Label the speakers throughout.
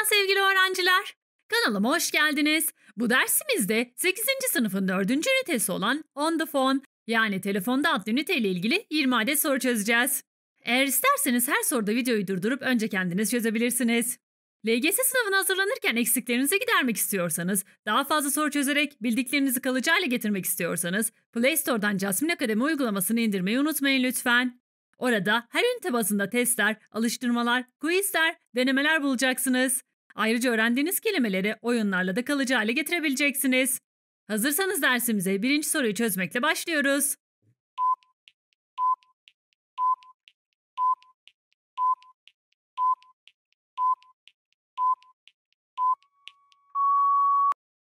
Speaker 1: Merhaba sevgili öğrenciler. Kanalıma hoş geldiniz. Bu dersimizde 8. sınıfın 4. ünitesi olan On the Phone yani telefonda adlı ünite ile ilgili 20 adet soru çözeceğiz. Eğer isterseniz her soruda videoyu durdurup önce kendiniz çözebilirsiniz. LGS sınavına hazırlanırken eksiklerinizi gidermek istiyorsanız, daha fazla soru çözerek bildiklerinizi kalıcı hale getirmek istiyorsanız, Play Store'dan Jasmine Akademi uygulamasını indirmeyi unutmayın lütfen. Orada her ünite bazında testler, alıştırmalar, quizler, denemeler bulacaksınız. Ayrıca öğrendiğiniz kelimeleri oyunlarla da kalıcı hale getirebileceksiniz. Hazırsanız dersimize birinci soruyu çözmekle başlıyoruz.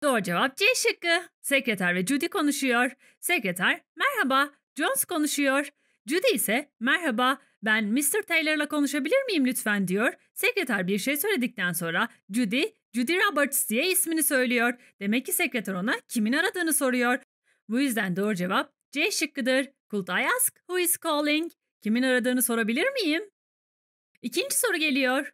Speaker 1: Doğru cevap C şıkkı. Sekreter ve Judy konuşuyor. Sekreter, merhaba, Jones konuşuyor. Judy ise merhaba, ben Mr. Taylor'la konuşabilir miyim lütfen diyor. Sekreter bir şey söyledikten sonra Judy, Judy Roberts diye ismini söylüyor. Demek ki sekreter ona kimin aradığını soruyor. Bu yüzden doğru cevap C şıkkıdır. Could I ask who is calling? Kimin aradığını sorabilir miyim? İkinci soru geliyor.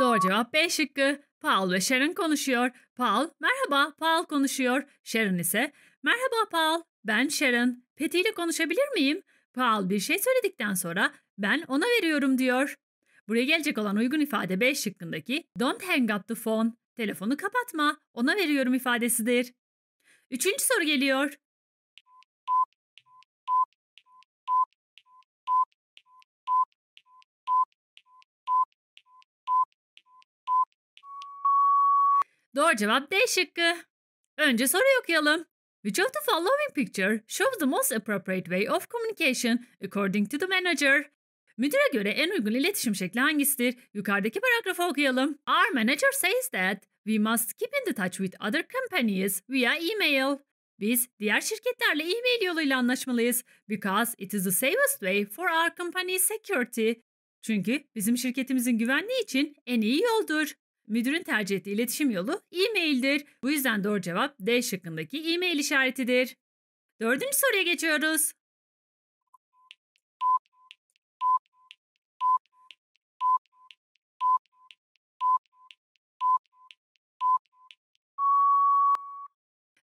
Speaker 1: Doğru cevap B şıkkı. Paul ve Sharon konuşuyor. Paul, merhaba, Paul konuşuyor. Sharon ise, merhaba Paul, ben Sharon. Peti ile konuşabilir miyim? Paul bir şey söyledikten sonra ben ona veriyorum diyor. Buraya gelecek olan uygun ifade 5 şıkkındaki don't hang up the phone, telefonu kapatma, ona veriyorum ifadesidir. Üçüncü
Speaker 2: soru geliyor.
Speaker 1: Doğru cevap D şıkkı. Önce soru okuyalım. Which of the following picture shows the most appropriate way of communication according to the manager? Müdüre göre en uygun iletişim şekli hangisidir? Yukarıdaki paragrafı okuyalım. Our manager says that we must keep in the touch with other companies via email. Biz diğer şirketlerle e-mail yoluyla anlaşmalıyız. Because it is the safest way for our company's security. Çünkü bizim şirketimizin güvenliği için en iyi yoldur. Müdürün tercih ettiği iletişim yolu e-maildir. Bu yüzden doğru cevap D şıkkındaki e-mail işaretidir. Dördüncü soruya geçiyoruz.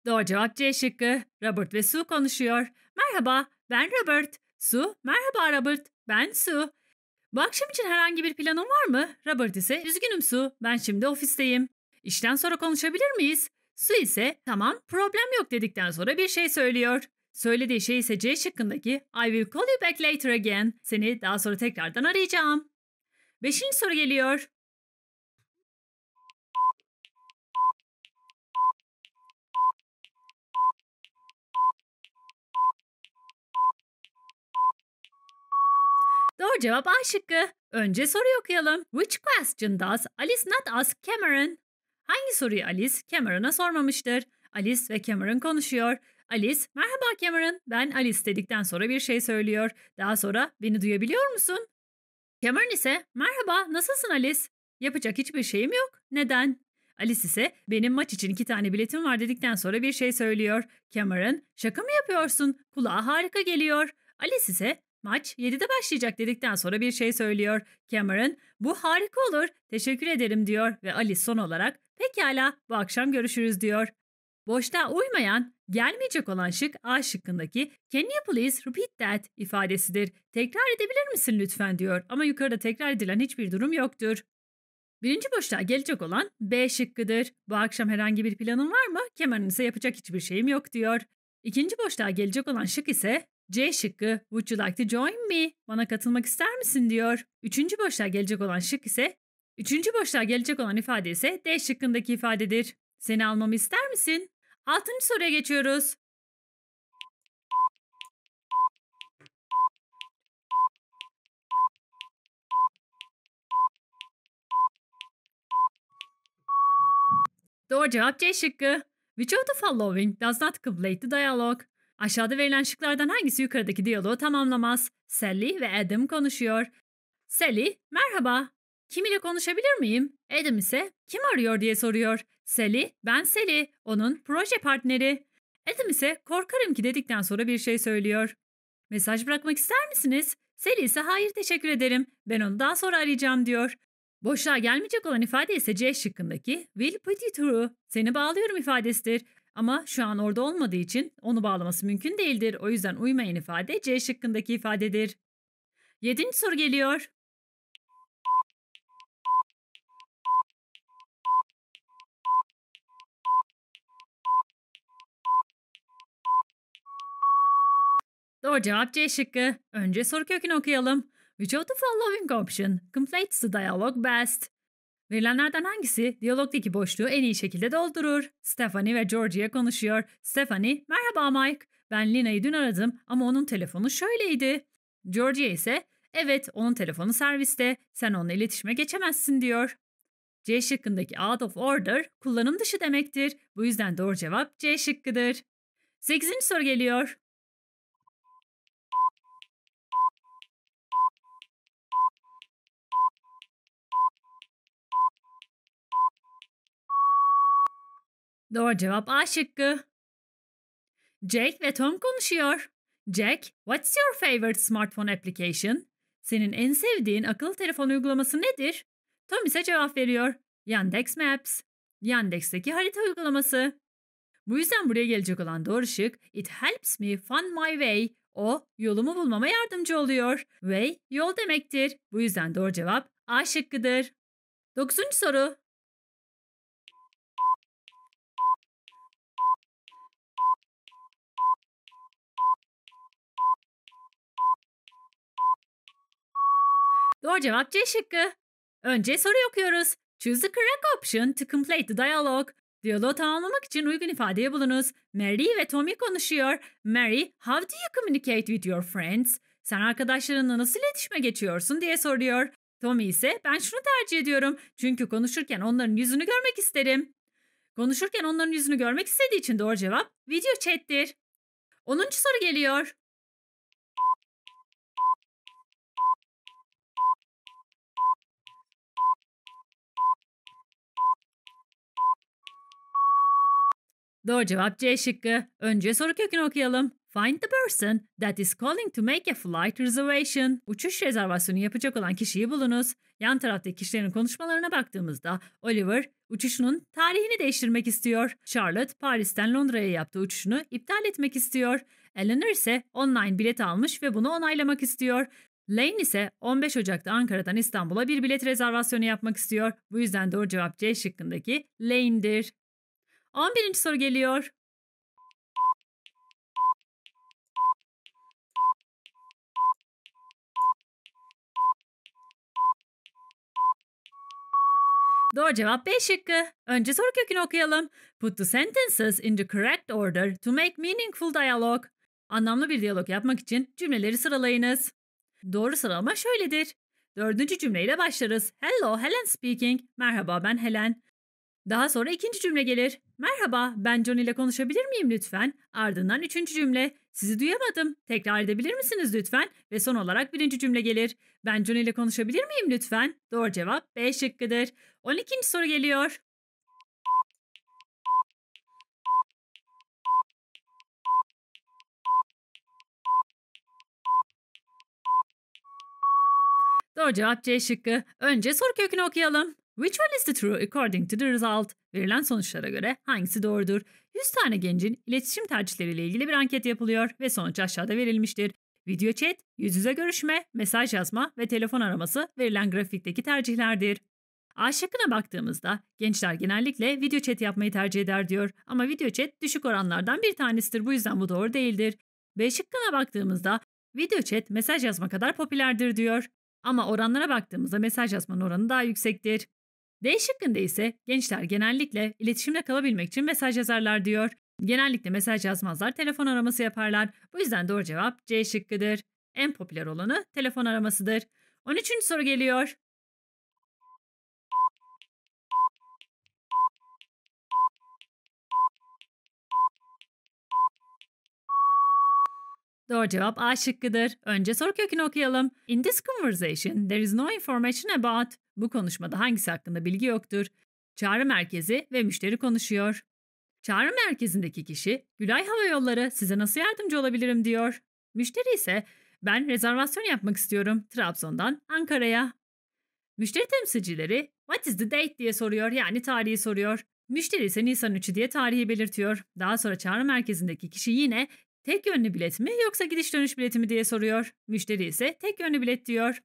Speaker 1: Doğru cevap C şıkkı. Robert ve Sue konuşuyor. Merhaba, ben Robert. Su, merhaba Robert. Ben Su. Bu akşam için herhangi bir planın var mı? Robert ise üzgünüm Su ben şimdi ofisteyim. İşten sonra konuşabilir miyiz? Su ise tamam problem yok dedikten sonra bir şey söylüyor. Söylediği şey ise C şıkkındaki I will call you back later again. Seni daha sonra tekrardan arayacağım. Beşinci soru geliyor. Doğru cevap A şıkkı. Önce soruyu okuyalım. Which question does Alice not ask Cameron? Hangi soruyu Alice Cameron'a sormamıştır? Alice ve Cameron konuşuyor. Alice, merhaba Cameron, ben Alice dedikten sonra bir şey söylüyor. Daha sonra beni duyabiliyor musun? Cameron ise, merhaba, nasılsın Alice? Yapacak hiçbir şeyim yok. Neden? Alice ise benim maç için iki tane biletim var dedikten sonra bir şey söylüyor. Cameron şaka mı yapıyorsun? Kulağa harika geliyor. Alice ise Maç 7'de başlayacak dedikten sonra bir şey söylüyor. Cameron bu harika olur teşekkür ederim diyor ve Alice son olarak pekala bu akşam görüşürüz diyor. Boşta uymayan, gelmeyecek olan şık A şıkkındaki can you please repeat that ifadesidir. Tekrar edebilir misin lütfen diyor ama yukarıda tekrar edilen hiçbir durum yoktur. Birinci boşluğa gelecek olan B şıkkıdır. Bu akşam herhangi bir planın var mı? Cameron ise yapacak hiçbir şeyim yok diyor. İkinci boşluğa gelecek olan şık ise C şıkkı Would you like to join me? Bana katılmak ister misin diyor. Üçüncü boşluğa gelecek olan şık ise Üçüncü boşluğa gelecek olan ifade ise D şıkkındaki ifadedir. Seni almamı ister misin? Altıncı soruya geçiyoruz. Doğru cevap C şıkkı. Which of the following does not complete the dialogue? Aşağıda verilen şıklardan hangisi yukarıdaki diyaloğu tamamlamaz? Sally ve Adam konuşuyor. Sally, merhaba. Kim ile konuşabilir miyim? Adam ise kim arıyor diye soruyor. Sally, ben Sally, onun proje partneri. Adam ise korkarım ki dedikten sonra bir şey söylüyor. Mesaj bırakmak ister misiniz? Sally ise hayır teşekkür ederim. Ben onu daha sonra arayacağım diyor. Boşluğa gelmeyecek olan ifade ise C şıkkındaki will put you through, seni bağlıyorum ifadesidir. Ama şu an orada olmadığı için onu bağlaması mümkün değildir. O yüzden uymayan ifade C şıkkındaki ifadedir. Yedinci soru geliyor. Doğru cevap C şıkkı. Önce soru kökünü okuyalım. Which of the following option completes the dialogue best? Verilenlerden hangisi diyalogdaki boşluğu en iyi şekilde doldurur? Stephanie ve Georgie'ye konuşuyor. Stephanie, merhaba Mike. Ben Lina'yı dün aradım ama onun telefonu şöyleydi. Georgie ise, evet onun telefonu serviste, sen onunla iletişime geçemezsin diyor. C şıkkındaki out of order kullanım dışı demektir. Bu yüzden doğru cevap C şıkkıdır. Sekizinci soru geliyor.
Speaker 2: Doğru cevap A şıkkı.
Speaker 1: Jack ve Tom konuşuyor. Jack, what's your favorite smartphone application? Senin en sevdiğin akıllı telefon uygulaması nedir? Tom ise cevap veriyor. Yandex Maps. Yandex'teki harita uygulaması. Bu yüzden buraya gelecek olan doğru şık It helps me find my way. O yolumu bulmama yardımcı oluyor. Way yol demektir. Bu yüzden doğru cevap A şıkkıdır. Dokuzuncu soru. Doğru cevap C şıkkı. Önce soru okuyoruz. Choose the correct option to complete the dialogue. Diyaloğu tamamlamak için uygun ifadeyi bulunuz. Mary ve Tommy konuşuyor. Mary, how do you communicate with your friends? Sen arkadaşlarınla nasıl iletişime geçiyorsun diye soruyor. Tommy ise ben şunu tercih ediyorum çünkü konuşurken onların yüzünü görmek isterim. Konuşurken onların yüzünü görmek istediği için doğru cevap video chat'tir. 10. soru geliyor. Doğru cevap C şıkkı. Önce soru kökünü okuyalım. Find the person that is calling to make a flight reservation. Uçuş rezervasyonu yapacak olan kişiyi bulunuz. Yan taraftaki kişilerin konuşmalarına baktığımızda Oliver uçuşunun tarihini değiştirmek istiyor. Charlotte Paris'ten Londra'ya yaptığı uçuşunu iptal etmek istiyor. Eleanor ise online bilet almış ve bunu onaylamak istiyor. Lane ise 15 Ocak'ta Ankara'dan İstanbul'a bir bilet rezervasyonu yapmak istiyor. Bu yüzden doğru cevap C şıkkındaki Lane'dir. 11. soru geliyor. Doğru cevap B şıkkı. Önce soru kökünü okuyalım. Put the sentences in the correct order to make meaningful dialogue. Anlamlı bir diyalog yapmak için cümleleri sıralayınız. Doğru sıralama şöyledir. Dördüncü cümleyle başlarız. Hello, Helen speaking. Merhaba, ben Helen. Daha sonra ikinci cümle gelir. Merhaba, ben John ile konuşabilir miyim lütfen? Ardından üçüncü cümle. Sizi duyamadım. Tekrar edebilir misiniz lütfen? Ve son olarak birinci cümle gelir. Ben John ile konuşabilir miyim lütfen? Doğru cevap B şıkkıdır. 12. soru geliyor. Doğru cevap C şıkkı. Önce soru kökünü okuyalım. Which one is the true according to the result? Verilen sonuçlara göre hangisi doğrudur? 100 tane gencin iletişim tercihleriyle ilgili bir anket yapılıyor ve sonuç aşağıda verilmiştir. Video chat, yüz yüze görüşme, mesaj yazma ve telefon araması verilen grafikteki tercihlerdir. A şıkkına baktığımızda gençler genellikle video chat yapmayı tercih eder diyor ama video chat düşük oranlardan bir tanesidir bu yüzden bu doğru değildir. B şıkkına baktığımızda video chat mesaj yazma kadar popülerdir diyor ama oranlara baktığımızda mesaj yazmanın oranı daha yüksektir. D şıkkında ise gençler genellikle iletişimde kalabilmek için mesaj yazarlar diyor. Genellikle mesaj yazmazlar, telefon araması yaparlar. Bu yüzden doğru cevap C şıkkıdır. En popüler olanı telefon aramasıdır. 13. soru geliyor. Doğru cevap A şıkkıdır. Önce soru kökünü okuyalım. In this conversation, there is no information about bu konuşmada hangisi hakkında bilgi yoktur? Çağrı merkezi ve müşteri konuşuyor. Çağrı merkezindeki kişi Gülay Hava Yolları size nasıl yardımcı olabilirim diyor. Müşteri ise ben rezervasyon yapmak istiyorum Trabzon'dan Ankara'ya. Müşteri temsilcileri what is the date diye soruyor yani tarihi soruyor. Müşteri ise Nisan 3'ü diye tarihi belirtiyor. Daha sonra çağrı merkezindeki kişi yine tek yönlü bilet mi yoksa gidiş dönüş bileti mi diye soruyor. Müşteri ise tek yönlü bilet diyor.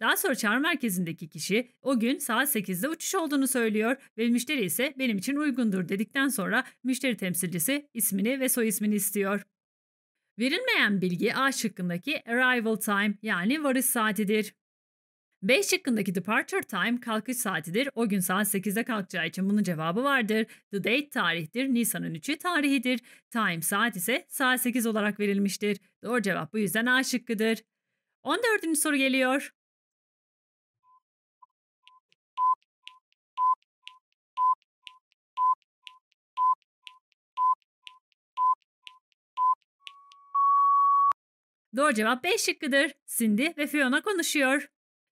Speaker 1: Daha sonra çağrı merkezindeki kişi o gün saat 8'de uçuş olduğunu söylüyor ve müşteri ise benim için uygundur dedikten sonra müşteri temsilcisi ismini ve soy ismini istiyor. Verilmeyen bilgi A şıkkındaki arrival time yani varış saatidir. B şıkkındaki departure time kalkış saatidir. O gün saat 8'de kalkacağı için bunun cevabı vardır. The date tarihtir. Nisan'ın 3'ü tarihidir. Time saat ise saat 8 olarak verilmiştir. Doğru cevap bu yüzden A şıkkıdır. 14.
Speaker 2: soru geliyor.
Speaker 1: Doğru cevap B şıkkıdır. Cindy ve Fiona konuşuyor.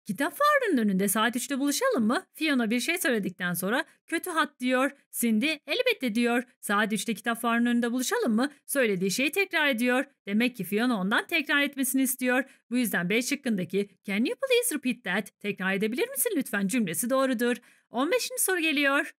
Speaker 1: Kitap fuarının önünde saat 3'te buluşalım mı? Fiona bir şey söyledikten sonra kötü hat diyor. Cindy elbette diyor. Saat 3'te kitap fuarının önünde buluşalım mı? Söylediği şeyi tekrar ediyor. Demek ki Fiona ondan tekrar etmesini istiyor. Bu yüzden B şıkkındaki can you please repeat that tekrar edebilir misin lütfen cümlesi doğrudur. 15. soru geliyor.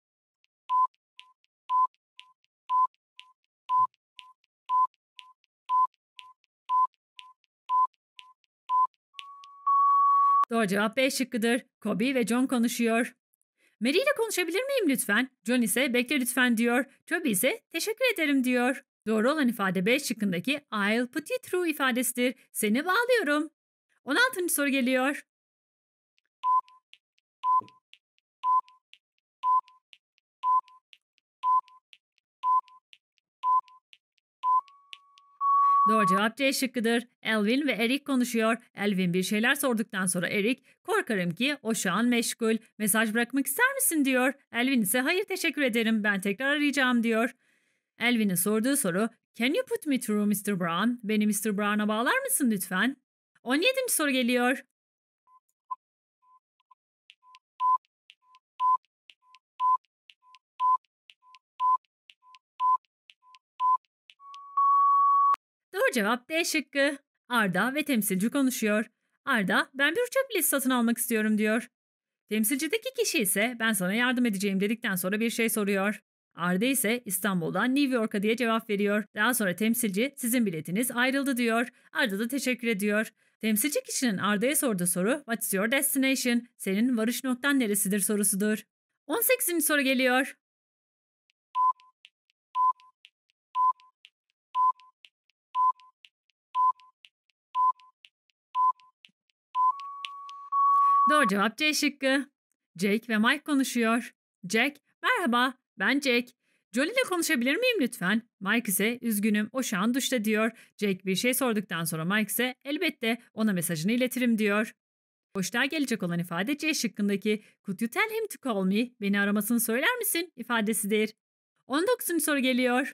Speaker 1: Doğru cevap B şıkkıdır. Kobe ve John konuşuyor. Mary ile konuşabilir miyim lütfen? John ise bekle lütfen diyor. Toby ise teşekkür ederim diyor. Doğru olan ifade B şıkkındaki I'll put you through ifadesidir. Seni bağlıyorum. 16.
Speaker 2: soru geliyor.
Speaker 1: Doğru cevap C şıkkıdır. Elvin ve Eric konuşuyor. Elvin bir şeyler sorduktan sonra Eric, korkarım ki o şu an meşgul. Mesaj bırakmak ister misin diyor. Elvin ise hayır teşekkür ederim ben tekrar arayacağım diyor. Elvin'in sorduğu soru, can you put me through Mr. Brown? Beni Mr. Brown'a bağlar mısın lütfen? 17. soru geliyor. Doğru cevap D şıkkı. Arda ve temsilci konuşuyor. Arda ben bir uçak bileti satın almak istiyorum diyor. Temsilcideki kişi ise ben sana yardım edeceğim dedikten sonra bir şey soruyor. Arda ise İstanbul'dan New York'a diye cevap veriyor. Daha sonra temsilci sizin biletiniz ayrıldı diyor. Arda da teşekkür ediyor. Temsilci kişinin Arda'ya sorduğu soru What's your destination? Senin varış noktan neresidir sorusudur. 18. soru geliyor. Doğru cevap C şıkkı. Jake ve Mike konuşuyor. Jack, merhaba ben Jack. Jolly ile konuşabilir miyim lütfen? Mike ise üzgünüm o şu an duşta diyor. Jake bir şey sorduktan sonra Mike ise elbette ona mesajını iletirim diyor. Boşluğa gelecek olan ifade C şıkkındaki Could you tell him to call me? Beni aramasını söyler misin? ifadesidir. 19. soru geliyor.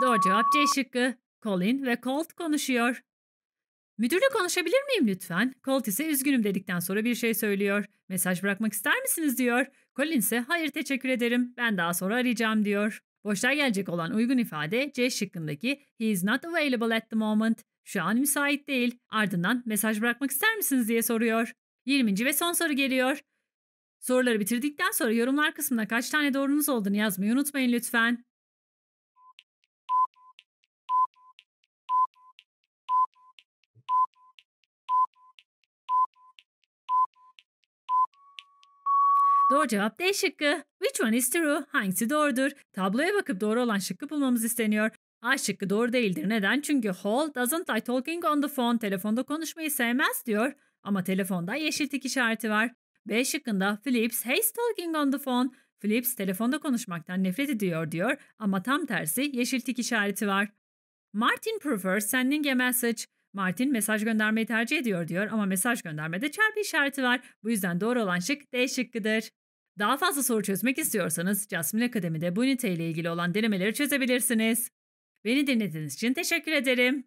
Speaker 1: Doğru cevap C şıkkı. Colin ve Colt konuşuyor. Müdürle konuşabilir miyim lütfen? Colt ise üzgünüm dedikten sonra bir şey söylüyor. Mesaj bırakmak ister misiniz diyor. Colin ise hayır teşekkür ederim ben daha sonra arayacağım diyor. Boşluğa gelecek olan uygun ifade C şıkkındaki he is not available at the moment. Şu an müsait değil. Ardından mesaj bırakmak ister misiniz diye soruyor. 20. ve son soru geliyor. Soruları bitirdikten sonra yorumlar kısmına kaç tane doğrunuz olduğunu yazmayı unutmayın lütfen. Doğru cevap D şıkkı. Which one is true? Hangisi doğrudur? Tabloya bakıp doğru olan şıkkı bulmamız isteniyor. A şıkkı doğru değildir. Neden? Çünkü Hall doesn't like talking on the phone. Telefonda konuşmayı sevmez diyor. Ama telefonda yeşil tik işareti var. B şıkkında Phillips hates talking on the phone. Phillips telefonda konuşmaktan nefret ediyor diyor ama tam tersi yeşil tik işareti var. Martin prefers sending a message. Martin mesaj göndermeyi tercih ediyor diyor ama mesaj göndermede çarpı işareti var. Bu yüzden doğru olan şık D şıkkıdır. Daha fazla soru çözmek istiyorsanız Jasmine Akademi'de bu üniteyle ilgili olan denemeleri çözebilirsiniz. Beni dinlediğiniz için teşekkür ederim.